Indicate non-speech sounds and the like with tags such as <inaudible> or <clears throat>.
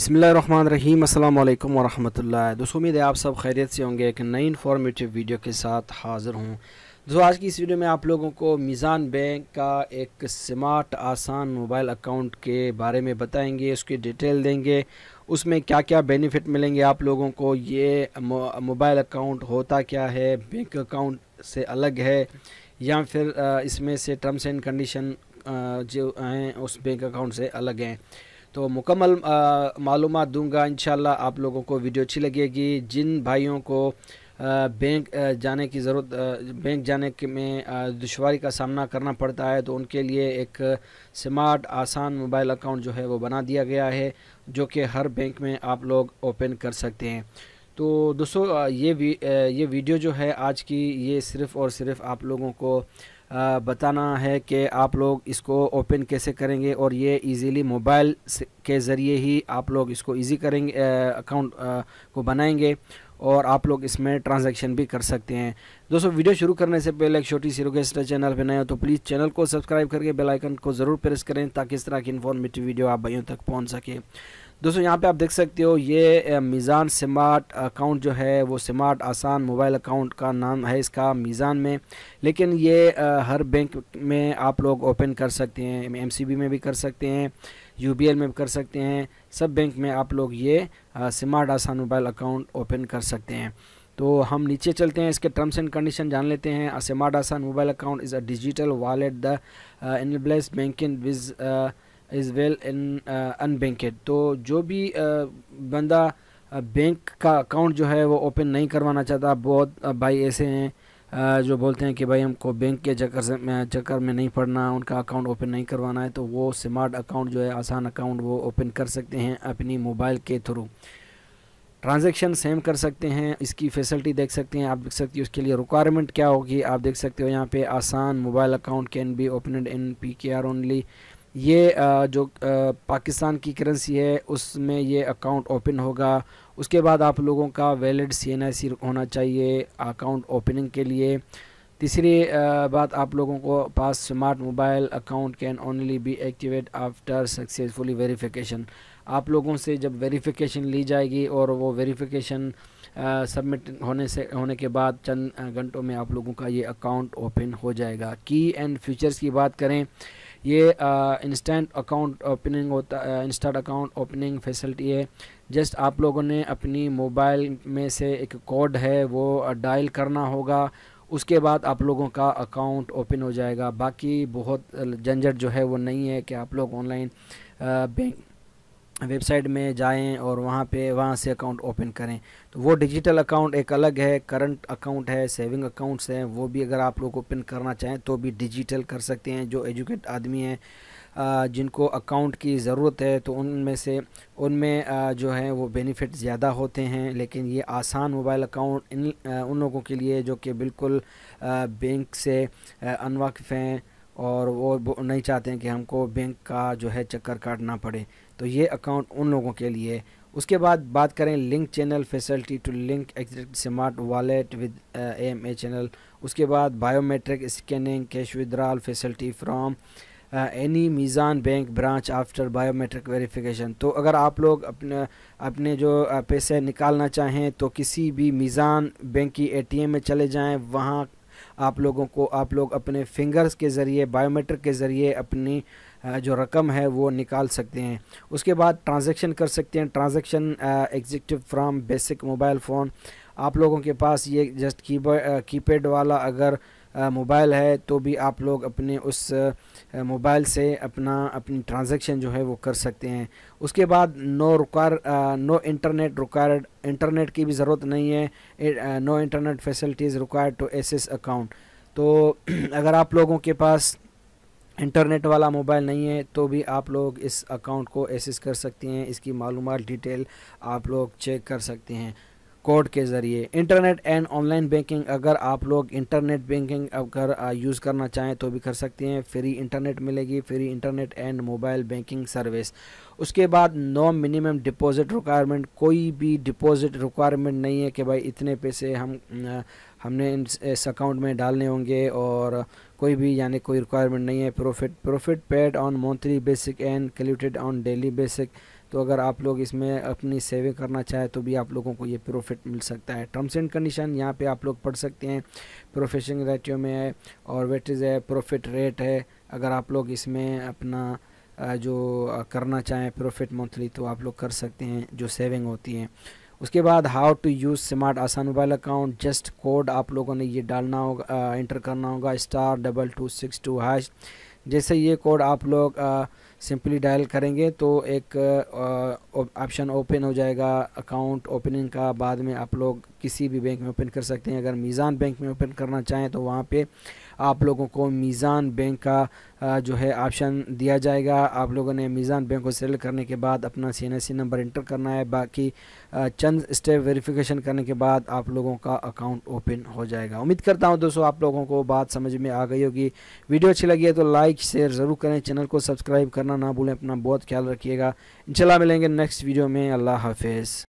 बसमीम् असल वरम दोस्तों उम्मीद है आप सब खैरियत से होंगे एक नई इन्फॉर्मेटिव वीडियो के साथ हाज़िर हूँ दोस्तों आज की इस वीडियो में आप लोगों को मीज़ान बैंक का एक स्मार्ट आसान मोबाइल अकाउंट के बारे में बताएंगे उसकी डिटेल देंगे उसमें क्या क्या बेनिफिट मिलेंगे आप लोगों को ये मोबाइल अकाउंट होता क्या है बैंक अकाउंट से अलग है या फिर इसमें से टर्म्स एंड कंडीशन जो हैं उस बैंक अकाउंट से अलग हैं तो मुकम्मल मालूम दूँगा इन आप लोगों को वीडियो अच्छी लगेगी जिन भाइयों को बैंक जाने की ज़रूरत बैंक जाने के में दुशारी का सामना करना पड़ता है तो उनके लिए एक स्मार्ट आसान मोबाइल अकाउंट जो है वो बना दिया गया है जो कि हर बैंक में आप लोग ओपन कर सकते हैं तो दोस्तों ये वी, ये वीडियो जो है आज की ये सिर्फ़ और सिर्फ़ आप लोगों को बताना है कि आप लोग इसको ओपन कैसे करेंगे और ये इजीली मोबाइल के ज़रिए ही आप लोग इसको इजी करेंगे अकाउंट को बनाएंगे और आप लोग इसमें ट्रांजैक्शन भी कर सकते हैं दोस्तों वीडियो शुरू करने से पहले एक छोटी सी रुकेस्ट चैनल पर नए हो तो प्लीज़ चैनल को सब्सक्राइब करके बेलाइकन को ज़रूर प्रेस करें ताकि इस तरह की इन्फॉर्मेटिव वीडियो आप भाइयों तक पहुँच सके दोस्तों यहाँ पे आप देख सकते हो ये मीज़ान स्मार्ट अकाउंट जो है वो स्मार्ट आसान मोबाइल अकाउंट का नाम है इसका मीज़ान में लेकिन ये हर बैंक में आप लोग ओपन कर सकते हैं एमसीबी में भी कर सकते हैं यूबीएल में भी कर सकते हैं सब बैंक में आप लोग ये smart Asaan mobile account open कर सकते हैं तो हम नीचे चलते हैं इसके टर्म्स एंड कंडीशन जान लेते हैं smart Asaan mobile account is a digital wallet the enables banking with is well in unbanked तो जो भी uh, बंदा बैंक uh, का अकाउंट जो है वो ओपन नहीं करवाना चाहता बहुत uh, भाई ऐसे हैं uh, जो बोलते हैं कि भाई हमको बैंक के चक्कर से चक्कर में नहीं पड़ना उनका अकाउंट ओपन नहीं करवाना है तो वो स्मार्ट अकाउंट जो है आसान अकाउंट वो ओपन कर सकते हैं अपनी मोबाइल के थ्रू ट्रांजेक्शन सेम कर सकते हैं इसकी फैसिलिटी देख सकते हैं आप देख सकते हो उसके लिए रिक्वायरमेंट क्या होगी आप देख सकते हो यहाँ पे Asaan mobile account can be opened in P K R only ये जो पाकिस्तान की करेंसी है उसमें ये अकाउंट ओपन होगा उसके बाद आप लोगों का वैलिड सी होना चाहिए अकाउंट ओपनिंग के लिए तीसरी बात आप लोगों को पास smart mobile account can only be activate after successfully verification आप लोगों से जब वेरिफिकेशन ली जाएगी और वो वेरिफिकेशन सबमिट होने से होने के बाद चंद घंटों में आप लोगों का ये अकाउंट ओपन हो जाएगा की एंड फ्यूचर्स की बात करें ये इंस्टेंट अकाउंट ओपनिंग होता इंस्टेंट अकाउंट ओपनिंग फैसिलिटी है जस्ट आप लोगों ने अपनी मोबाइल में से एक कोड है वो डायल करना होगा उसके बाद आप लोगों का अकाउंट ओपन हो जाएगा बाकी बहुत झंझट जो है वो नहीं है कि आप लोग ऑनलाइन बैंक वेबसाइट में जाएं और वहाँ पे वहाँ से अकाउंट ओपन करें तो वो डिजिटल अकाउंट एक अलग है करंट अकाउंट है सेविंग अकाउंट्स हैं वो भी अगर आप लोग ओपन करना चाहें तो भी डिजिटल कर सकते हैं जो एजुकेट आदमी हैं जिनको अकाउंट की ज़रूरत है तो उनमें से उनमें जो है वो बेनिफिट ज़्यादा होते हैं लेकिन ये आसान मोबाइल अकाउंट इन उन लोगों के लिए जो कि बिल्कुल बैंक से अनवाकफ़ हैं और वो नहीं चाहते हैं कि हमको बैंक का जो है चक्कर काटना पड़े तो ये अकाउंट उन लोगों के लिए उसके बाद बात करें link channel facility to link act smart wallet with M A channel उसके बाद biometric scanning cash withdrawal facility from any Meezan bank branch after biometric verification तो अगर आप लोग अपने अपने जो पैसे निकालना चाहें तो किसी भी मीज़ान बैंक की एटीएम में चले जाएं वहाँ आप लोगों को आप लोग अपने फिंगर्स के ज़रिए बायोमेट्रिक के ज़रिए अपनी जो रकम है वो निकाल सकते हैं उसके बाद ट्रांजेक्शन कर सकते हैं transaction executive from basic mobile phone आप लोगों के पास ये जस्ट की कीपैड वाला अगर मोबाइल है तो भी आप लोग अपने उस मोबाइल से अपना अपनी ट्रांजैक्शन जो है वो कर सकते हैं उसके बाद no require no internet required internet की भी ज़रूरत नहीं है no internet facilities required to access account तो <clears throat> अगर आप लोगों के पास इंटरनेट वाला मोबाइल नहीं है तो भी आप लोग इस अकाउंट को एसेस कर सकते हैं इसकी मालूम डिटेल आप लोग चेक कर सकते हैं कोड के ज़रिए इंटरनेट एंड ऑनलाइन बैंकिंग अगर आप लोग इंटरनेट बैंकिंग अगर यूज़ करना चाहें तो भी कर सकते हैं फ्री इंटरनेट मिलेगी free internet and mobile banking service उसके बाद नो मिनिमम डिपॉजिट रिक्वायरमेंट कोई भी डिपॉजिट रिक्वायरमेंट नहीं है कि भाई इतने पैसे हम हमने इस अकाउंट में डालने होंगे और कोई भी यानी कोई रिक्वायरमेंट नहीं है profit profit paid on monthly basic and calculated on daily basic तो अगर आप लोग इसमें अपनी सेविंग करना चाहें तो भी आप लोगों को ये प्रॉफिट मिल सकता है टर्म्स एंड कंडीशन यहाँ पे आप लोग पढ़ सकते हैं प्रोफेशन रेटियो में है और इज़ है प्रॉफिट रेट है अगर आप लोग इसमें अपना जो करना चाहें प्रॉफिट मंथली तो आप लोग कर सकते हैं जो सेविंग होती है उसके बाद how to use smart Asaan mobile account just code आप लोगों ने ये डालना होगा एंटर करना होगा star double two six two hash जैसे ये कोड आप लोग आ, सिंपली डायल करेंगे तो एक ऑप्शन ओपन हो जाएगा अकाउंट ओपनिंग का बाद में आप लोग किसी भी बैंक में ओपन कर सकते हैं अगर मीज़ान बैंक में ओपन करना चाहें तो वहाँ पे आप लोगों को मीज़ान बैंक का जो है ऑप्शन दिया जाएगा आप लोगों ने मीज़ान बैंक को सेलेक्ट करने के बाद अपना C N I C number enter करना है बाकी चंद स्टेप वेरिफिकेशन करने के बाद आप लोगों का अकाउंट ओपन हो जाएगा उम्मीद करता हूं दोस्तों आप लोगों को बात समझ में आ गई होगी वीडियो अच्छी लगी है तो लाइक शेयर ज़रूर करें चैनल को सब्सक्राइब करना ना भूलें अपना बहुत ख्याल रखिएगा इंशाल्लाह मिलेंगे नेक्स्ट वीडियो में अल्लाह हाफिज़